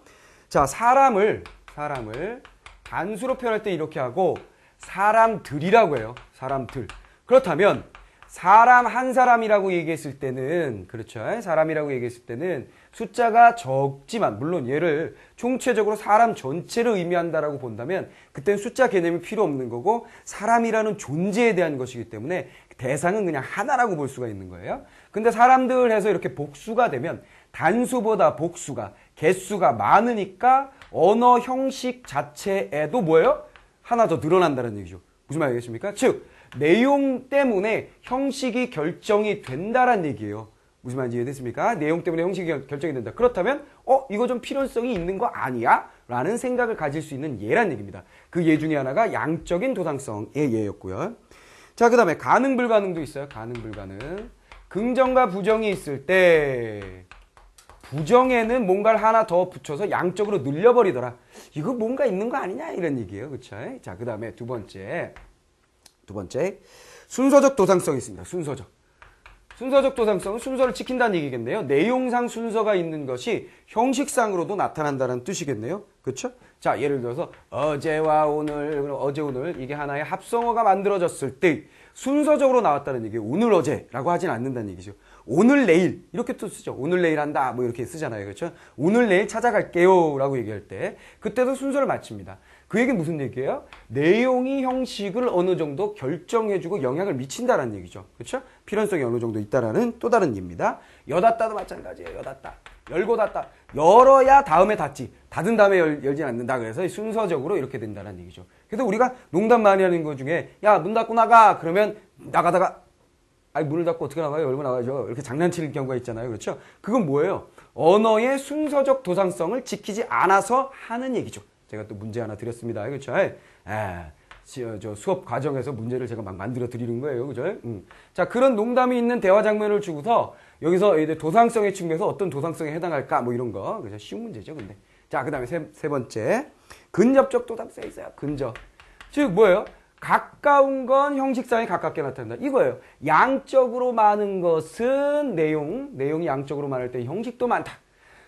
자, 사람을 사람을 단수로 표현할 때 이렇게 하고 사람들이라고 해요. 사람들. 그렇다면 사람 한 사람이라고 얘기했을 때는 그렇죠. 사람이라고 얘기했을 때는 숫자가 적지만 물론 얘를 총체적으로 사람 전체를 의미한다라고 본다면 그때는 숫자 개념이 필요 없는 거고 사람이라는 존재에 대한 것이기 때문에 대상은 그냥 하나라고 볼 수가 있는 거예요. 근데 사람들 해서 이렇게 복수가 되면 단수보다 복수가 개수가 많으니까 언어 형식 자체에도 뭐예요? 하나 더 늘어난다는 얘기죠. 무슨 말이겠습니까 즉, 내용 때문에 형식이 결정이 된다는 얘기예요. 무슨 말인지 이해됐습니까? 내용 때문에 형식이 결정이 된다. 그렇다면 어 이거 좀 필연성이 있는 거 아니야? 라는 생각을 가질 수 있는 예란 얘기입니다. 그 예 중에 하나가 양적인 도상성의 예였고요. 자, 그 다음에 가능 불가능도 있어요. 가능 불가능. 긍정과 부정이 있을 때 부정에는 뭔가를 하나 더 붙여서 양적으로 늘려버리더라. 이거 뭔가 있는 거 아니냐 이런 얘기예요. 그렇죠? 자, 그 다음에 두 번째. 두 번째. 순서적 도상성이 있습니다. 순서적. 순서적 도상성은 순서를 지킨다는 얘기겠네요. 내용상 순서가 있는 것이 형식상으로도 나타난다는 뜻이겠네요. 그렇죠? 자, 예를 들어서 어제와 오늘, 그럼 어제 오늘 이게 하나의 합성어가 만들어졌을 때 순서적으로 나왔다는 얘기예요. 오늘 어제라고 하진 않는다는 얘기죠. 오늘 내일 이렇게 또 쓰죠. 오늘 내일 한다 뭐 이렇게 쓰잖아요. 그렇죠? 오늘 내일 찾아갈게요라고 얘기할 때 그때도 순서를 맞춥니다. 그 얘기는 무슨 얘기예요? 내용이 형식을 어느 정도 결정해주고 영향을 미친다라는 얘기죠. 그렇죠? 필연성이 어느 정도 있다라는 또 다른 얘기입니다. 여닫다도 마찬가지예요. 여닫다. 열고 닫다. 열어야 다음에 닫지. 닫은 다음에 열, 열진 않는다. 그래서 순서적으로 이렇게 된다는 얘기죠. 그래서 우리가 농담 많이 하는 것 중에 야, 문 닫고 나가. 그러면 나가다가 아니 문을 닫고 어떻게 나가요? 열고 나가죠. 이렇게 장난치는 경우가 있잖아요. 그렇죠? 그건 뭐예요? 언어의 순서적 도상성을 지키지 않아서 하는 얘기죠. 제가 또 문제 하나 드렸습니다. 그렇죠? 에, 아, 어, 저 수업 과정에서 문제를 제가 막 만들어 드리는 거예요. 그죠? 음. 자, 그런 농담이 있는 대화 장면을 주고서 여기서 이제 도상성의 측면에서 어떤 도상성에 해당할까 뭐 이런 거. 그죠? 쉬운 문제죠, 근데. 자, 그다음에 세, 세 번째. 근접적 도상성이 있어요. 근접. 즉 뭐예요? 가까운 건 형식상에 가깝게 나타난다. 이거예요. 양적으로 많은 것은 내용, 내용이 양적으로 많을 때 형식도 많다.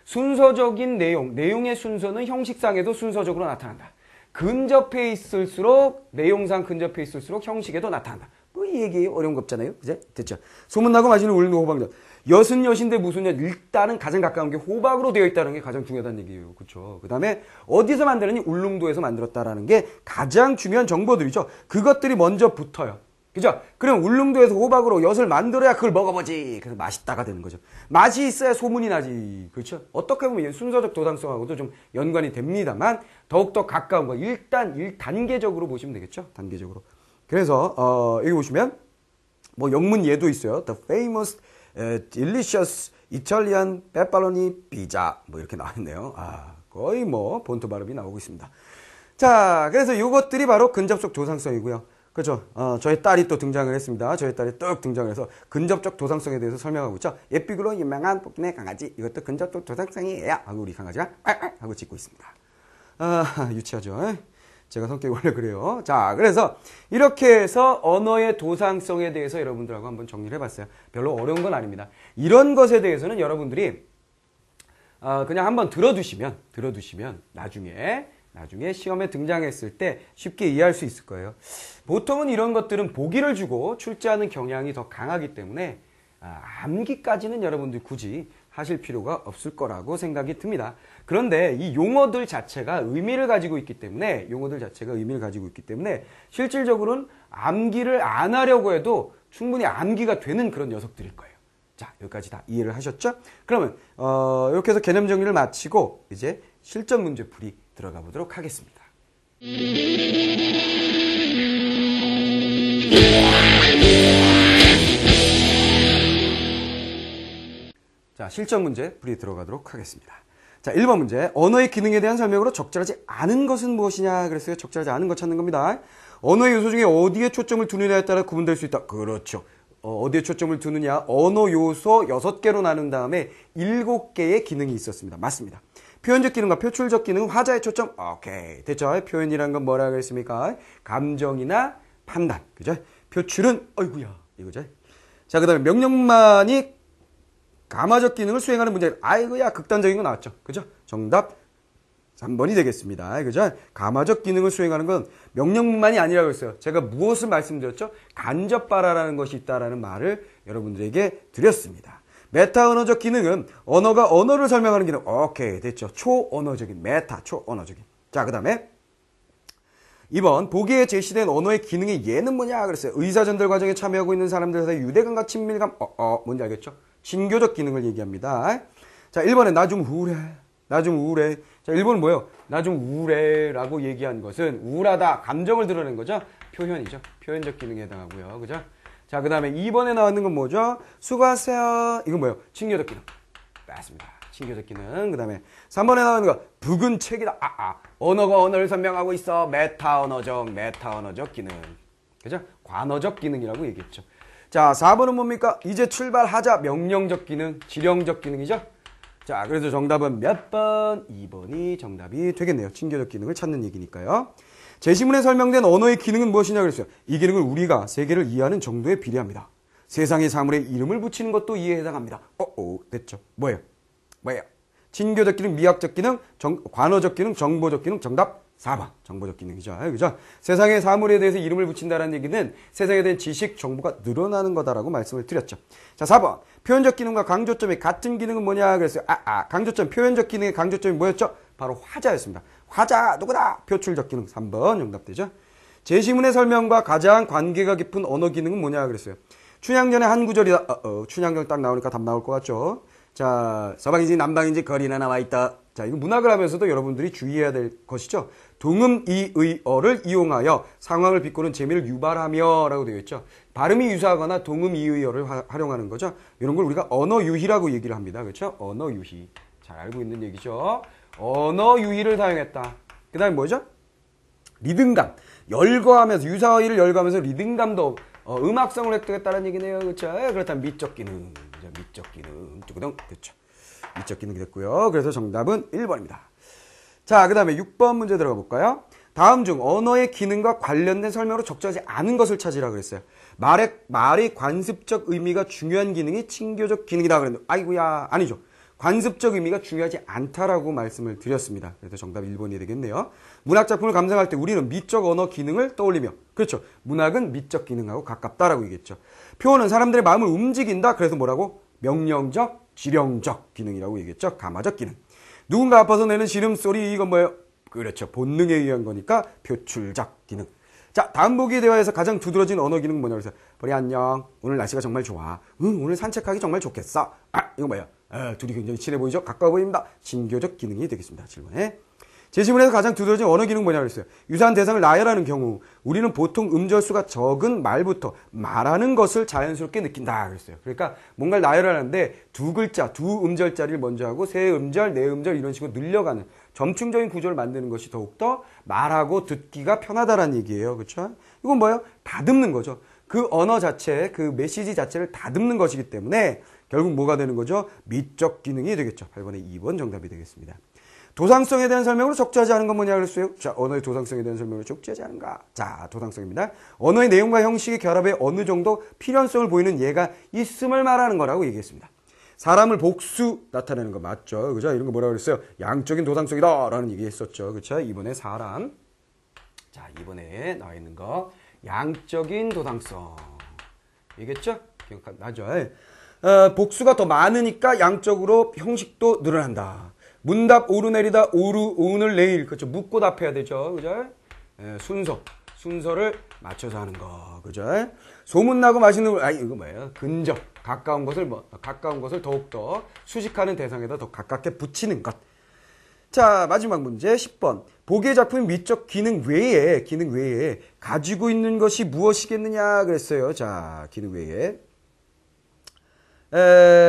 순서적인 내용, 내용의 순서는 형식상에도 순서적으로 나타난다. 근접해 있을수록, 내용상 근접해 있을수록 형식에도 나타난다. 뭐이 얘기 어려운 거 없잖아요. 그제? 됐죠? 소문나고 마시는 울는 호박전. 여순 여신데 무슨 여 일단은 가장 가까운 게 호박으로 되어 있다는 게 가장 중요하다는 얘기예요. 그렇죠. 그다음에 어디서 만드었니 울릉도에서 만들었다라는 게 가장 중요한 정보들이죠. 그것들이 먼저 붙어요. 그죠? 그럼 울릉도에서 호박으로 엿을 만들어야 그걸 먹어보지. 그래서 맛있다가 되는 거죠. 맛이 있어야 소문이 나지. 그렇죠? 어떻게 보면 순서적 도당성하고도 좀 연관이 됩니다만 더욱더 가까운 거. 일단, 일단계적으로 보시면 되겠죠? 단계적으로. 그래서 어, 여기 보시면 뭐 영문 예도 있어요. The famous uh, delicious Italian pepperoni pizza 뭐 이렇게 나왔네요. 아, 거의 뭐 본토 발음이 나오고 있습니다. 자, 그래서 이것들이 바로 근접적 조상성이고요. 그렇죠. 어, 저희 딸이 또 등장을 했습니다. 저희 딸이 뚝 등장해서 근접적 조상성에 대해서 설명하고 있죠. 예삐그로 유명한 복네 강아지 이것도 근접적 조상성이에요. 하고 우리 강아지가 하고 짖고 있습니다. 아, 유치하죠. 제가 성격이 원래 그래요. 자, 그래서 이렇게 해서 언어의 도상성에 대해서 여러분들하고 한번 정리를 해봤어요. 별로 어려운 건 아닙니다. 이런 것에 대해서는 여러분들이 어, 그냥 한번 들어두시면, 들어두시면 나중에 나중에 시험에 등장했을 때 쉽게 이해할 수 있을 거예요. 보통은 이런 것들은 보기를 주고 출제하는 경향이 더 강하기 때문에 아, 암기까지는 여러분들 굳이 하실 필요가 없을 거라고 생각이 듭니다. 그런데 이 용어들 자체가 의미를 가지고 있기 때문에 용어들 자체가 의미를 가지고 있기 때문에 실질적으로는 암기를 안 하려고 해도 충분히 암기가 되는 그런 녀석들일 거예요. 자, 여기까지 다 이해를 하셨죠? 그러면 어, 이렇게 해서 개념 정리를 마치고 이제 실전 문제풀이 들어가 보도록 하겠습니다. 예. 자, 실전 문제 불이 들어가도록 하겠습니다. 자, 1번 문제. 언어의 기능에 대한 설명으로 적절하지 않은 것은 무엇이냐 그랬어요. 적절하지 않은 것 찾는 겁니다. 언어의 요소 중에 어디에 초점을 두느냐에 따라 구분될 수 있다. 그렇죠. 어, 어 디에 초점을 두느냐. 언어 요소 6개로 나눈 다음에 7개의 기능이 있었습니다. 맞습니다. 표현적 기능과 표출적 기능, 은 화자의 초점. 오케이. 됐죠? 표현이란 건 뭐라 그랬습니까? 감정이나 판단. 그죠? 표출은 어이구야. 이거죠? 자, 그 다음에 명령만이 가마적 기능을 수행하는 문제. 아이고야 극단적인 거 나왔죠. 그죠? 정답 3번이 되겠습니다. 그죠? 가마적 기능을 수행하는 건 명령문만이 아니라고 했어요. 제가 무엇을 말씀드렸죠? 간접발화라는 것이 있다라는 말을 여러분들에게 드렸습니다. 메타 언어적 기능은 언어가 언어를 설명하는 기능. 오케이, 됐죠. 초언어적인, 메타, 초언어적인. 자, 그 다음에 이번 보기에 제시된 언어의 기능의 예는 뭐냐 그랬어요. 의사전달 과정에 참여하고 있는 사람들 사이 유대감과 친밀감. 어, 어, 뭔지 알겠죠? 신교적 기능을 얘기합니다. 자, 1번에 나 좀 우울해. 나 좀 우울해. 자, 1번은 뭐예요? 나 좀 우울해라고 얘기한 것은 우울하다, 감정을 드러낸 거죠. 표현이죠. 표현적 기능에 해당하고요. 그죠? 자, 그다음에 2번에 나왔는 건 뭐죠? 수고하세요. 이건 뭐예요? 신교적 기능. 맞습니다. 신교적 기능. 그다음에 3번에 나오는 거 북은 책이다. 아, 아. 언어가 언어를 설명하고 있어. 메타 언어적, 메타 언어적 기능. 그죠? 관어적 기능이라고 얘기했죠. 자, 4번은 뭡니까? 이제 출발하자 명령적 기능, 지령적 기능이죠? 자, 그래서 정답은 몇 번? 2번이 정답이 되겠네요. 친교적 기능을 찾는 얘기니까요. 제시문에 설명된 언어의 기능은 무엇이냐 그랬어요. 이 기능을 우리가 세계를 이해하는 정도에 비례합니다. 세상의 사물에 이름을 붙이는 것도 이에 해 해당합니다. 어어, 어, 됐죠. 뭐예요? 뭐예요? 친교적 기능, 미학적 기능, 정, 관어적 기능, 정보적 기능, 정답 4번 정보적 기능이죠. 아, 그죠? 세상의 사물에 대해서 이름을 붙인다는 얘기는 세상에 대한 지식, 정보가 늘어나는 거다라고 말씀을 드렸죠. 자, 4번. 표현적 기능과 강조점이 같은 기능은 뭐냐 그랬어요. 아, 아, 강조점, 표현적 기능의 강조점이 뭐였죠? 바로 화자였습니다. 화자 누구다? 표출적 기능 3번 정답되죠. 제시문의 설명과 가장 관계가 깊은 언어 기능은 뭐냐 그랬어요. 춘향전의 한 구절이다. 어, 어, 춘향전 딱 나오니까 답 나올 것 같죠. 자, 서방인지 남방인지 거리나 나와 있다. 자, 이거 문학을 하면서도 여러분들이 주의해야 될 것이죠. 동음 이의어를 이용하여 상황을 비꼬는 재미를 유발하며라고 되어 있죠. 발음이 유사하거나 동음 이의어를 화, 활용하는 거죠. 이런 걸 우리가 언어 유희라고 얘기를 합니다. 그렇죠? 언어 유희. 잘 알고 있는 얘기죠. 언어 유희를 사용했다. 그다음에 뭐죠? 리듬감. 열거하면서 유사어를 열거하면서 리듬감도 어, 음악성을 획득했다는 얘기네요. 그렇죠? 예, 그렇다면 미적 기능. 미적 기능. 그렇죠? 미적 기능이 됐고요. 그래서 정답은 1번입니다. 자, 그 다음에 6번 문제 들어가 볼까요? 다음 중 언어의 기능과 관련된 설명으로 적절하지 않은 것을 찾으라 그랬어요. 말의, 말의 관습적 의미가 중요한 기능이 친교적 기능이다 그랬는데, 아이고야, 아니죠. 관습적 의미가 중요하지 않다라고 말씀을 드렸습니다. 그래서 정답 1번이 되겠네요. 문학 작품을 감상할 때 우리는 미적 언어 기능을 떠올리며 그렇죠. 문학은 미적 기능하고 가깝다라고 얘기했죠. 표현은 사람들의 마음을 움직인다. 그래서 뭐라고? 명령적 지령적 기능이라고 얘기했죠. 가마적 기능. 누군가 아파서 내는 시름소리 이건 뭐예요? 그렇죠. 본능에 의한 거니까 표출적 기능. 자, 다음 보기 대화에서 가장 두드러진 언어 기능은 뭐냐고 해서 버리 안녕. 오늘 날씨가 정말 좋아. 응, 오늘 산책하기 정말 좋겠어. 아, 이거 뭐예요? 아, 둘이 굉장히 친해 보이죠? 가까워 보입니다. 진교적 기능이 되겠습니다. 질문에. 제 질문에서 가장 두드러진 언어 기능 뭐냐고 했어요. 유사한 대상을 나열하는 경우 우리는 보통 음절수가 적은 말부터 말하는 것을 자연스럽게 느낀다 그랬어요. 그러니까 뭔가를 나열하는데 두 글자, 두 음절짜리를 먼저 하고 세 음절, 네 음절 이런 식으로 늘려가는 점층적인 구조를 만드는 것이 더욱더 말하고 듣기가 편하다라는 얘기예요. 그렇죠? 이건 뭐예요? 다듬는 거죠. 그 언어 자체, 그 메시지 자체를 다듬는 것이기 때문에 결국 뭐가 되는 거죠? 미적 기능이 되겠죠. 8번에 2번 정답이 되겠습니다. 도상성에 대한 설명으로 적절하지 않은 건 뭐냐 그랬어요? 자, 언어의 도상성에 대한 설명으로 적절하지 않은가? 자, 도상성입니다. 언어의 내용과 형식의 결합에 어느 정도 필연성을 보이는 예가 있음을 말하는 거라고 얘기했습니다. 사람을 복수 나타내는 거 맞죠? 그죠? 이런 거 뭐라 그랬어요? 양적인 도상성이다! 라는 얘기 했었죠. 그쵸? 이번에 사람. 자, 이번에 나와 있는 거. 양적인 도상성 이겠죠? 기억나죠? 예. 어, 복수가 더 많으니까 양적으로 형식도 늘어난다. 문답 오르내리다 오르 오늘 내일 그렇죠 묻고 답해야 되죠 그죠 예, 순서 순서를 맞춰서 하는 거 그죠 소문나고 맛있는 물아 이거 뭐예요 근접 가까운 것을 뭐 가까운 것을 더욱더 수식하는 대상에다 더 가깝게 붙이는 것 자 마지막 문제 10번 보기의 작품 위적 기능 외에 기능 외에 가지고 있는 것이 무엇이겠느냐 그랬어요 자 기능 외에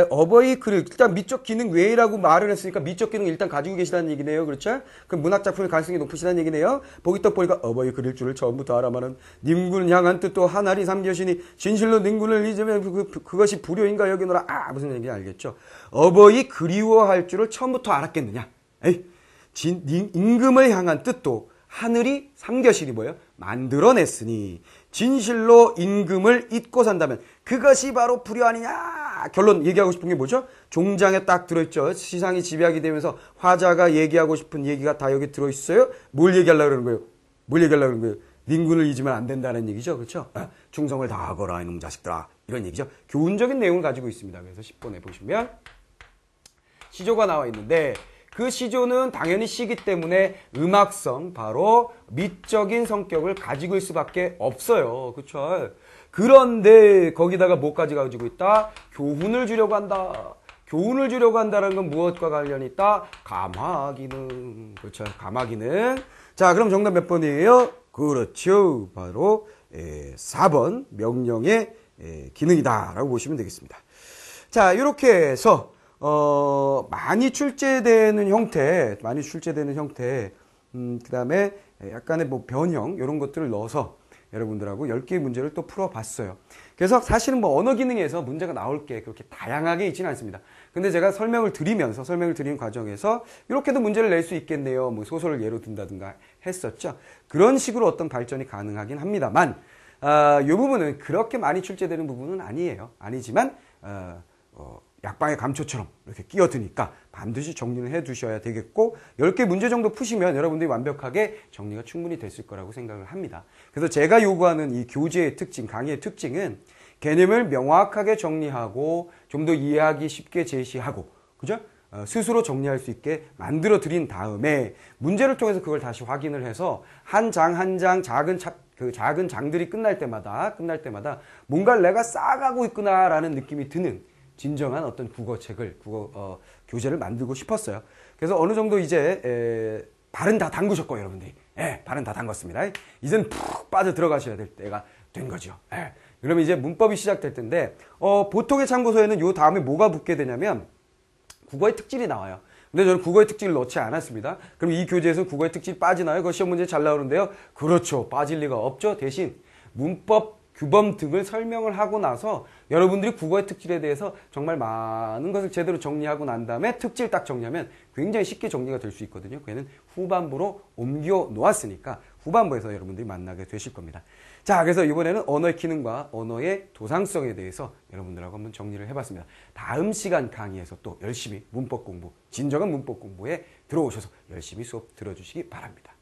어버이 그릇 일단 미적 기능 외라고 말을 했으니까 미적 기능 일단 가지고 계시다는 얘기네요. 그렇죠? 그럼 문학 작품의 가능성이 높으시다는 얘기네요. 보기 떡 보니까 어버이 그릴 줄을 처음부터 알아마는 님군 향한 뜻도 하나리 삼겨시니 진실로 님군을 잊으면 그, 그, 그것이 불효인가 여기노라. 아 무슨 얘기인지 알겠죠? 어버이 그리워할 줄을 처음부터 알았겠느냐? 에이, 진, 임, 임금을 향한 뜻도 하늘이 삼겨시니 뭐예요? 만들어냈으니 진실로 임금을 잊고 산다면 그것이 바로 불효 아니냐? 결론 얘기하고 싶은 게 뭐죠? 종장에 딱 들어있죠. 시상이 지배하게 되면서 화자가 얘기하고 싶은 얘기가 다 여기 들어있어요. 뭘 얘기하려고 그러는 거예요? 뭘 얘기하려고 그러는 거예요? 민군을 잊으면 안 된다는 얘기죠. 그렇죠? 예. 충성을 다하거라 이놈 자식들아. 이런 얘기죠. 교훈적인 내용을 가지고 있습니다. 그래서 10번에 보시면 시조가 나와 있는데 그 시조는 당연히 시기 때문에 음악성 바로 미적인 성격을 가지고 있을 수밖에 없어요. 그렇죠? 그런데 거기다가 뭐까지 가지고 있다? 교훈을 주려고 한다. 교훈을 주려고 한다는 건 무엇과 관련이 있다? 감화 기능. 그렇죠. 감화 기능. 자, 그럼 정답 몇 번이에요? 그렇죠. 바로 4번 명령의 기능이다라고 보시면 되겠습니다. 자, 이렇게 해서 어, 많이 출제되는 형태, 많이 출제되는 형태, 음, 그다음에 약간의 뭐 변형 이런 것들을 넣어서 여러분들하고 10개의 문제를 또 풀어봤어요. 그래서 사실은 뭐 언어 기능에서 문제가 나올 게 그렇게 다양하게 있지는 않습니다. 근데 제가 설명을 드리면서 설명을 드리는 과정에서 이렇게도 문제를 낼 수 있겠네요. 뭐 소설을 예로 든다든가 했었죠. 그런 식으로 어떤 발전이 가능하긴 합니다만 어, 아, 이 부분은 그렇게 많이 출제되는 부분은 아니에요. 아니지만 아, 어, 어, 약방의 감초처럼 이렇게 끼어드니까 반드시 정리를 해 두셔야 되겠고 10개 문제 정도 푸시면 여러분들이 완벽하게 정리가 충분히 됐을 거라고 생각을 합니다. 그래서 제가 요구하는 이 교재의 특징, 강의의 특징은 개념을 명확하게 정리하고 좀 더 이해하기 쉽게 제시하고 그죠? 어, 스스로 정리할 수 있게 만들어 드린 다음에 문제를 통해서 그걸 다시 확인을 해서 한 장 한 장 작은 차, 그 작은 장들이 끝날 때마다 끝날 때마다 뭔가 내가 쌓아가고 있구나라는 느낌이 드는 진정한 어떤 국어책을 국어 어, 교재를 만들고 싶었어요. 그래서 어느 정도 이제 에, 발은 다 담그셨고 여러분들이 예, 발은 다 담궜습니다. 이젠 푹 빠져 들어가셔야 될 때가 된 거죠. 예. 그러면 이제 문법이 시작될 텐데 어, 보통의 참고서에는 요 다음에 뭐가 붙게 되냐면 국어의 특질이 나와요. 근데 저는 국어의 특질을 넣지 않았습니다. 그럼 이 교재에서 국어의 특질 이 빠지나요? 그 시험 문제 잘 나오는데요. 그렇죠. 빠질 리가 없죠. 대신 문법 규범 등을 설명을 하고 나서 여러분들이 국어의 특질에 대해서 정말 많은 것을 제대로 정리하고 난 다음에 특질 딱 정리하면 굉장히 쉽게 정리가 될 수 있거든요. 그는 후반부로 옮겨 놓았으니까 후반부에서 여러분들이 만나게 되실 겁니다. 자, 그래서 이번에는 언어의 기능과 언어의 도상성에 대해서 여러분들하고 한번 정리를 해봤습니다. 다음 시간 강의에서 또 열심히 문법 공부, 진정한 문법 공부에 들어오셔서 열심히 수업 들어주시기 바랍니다.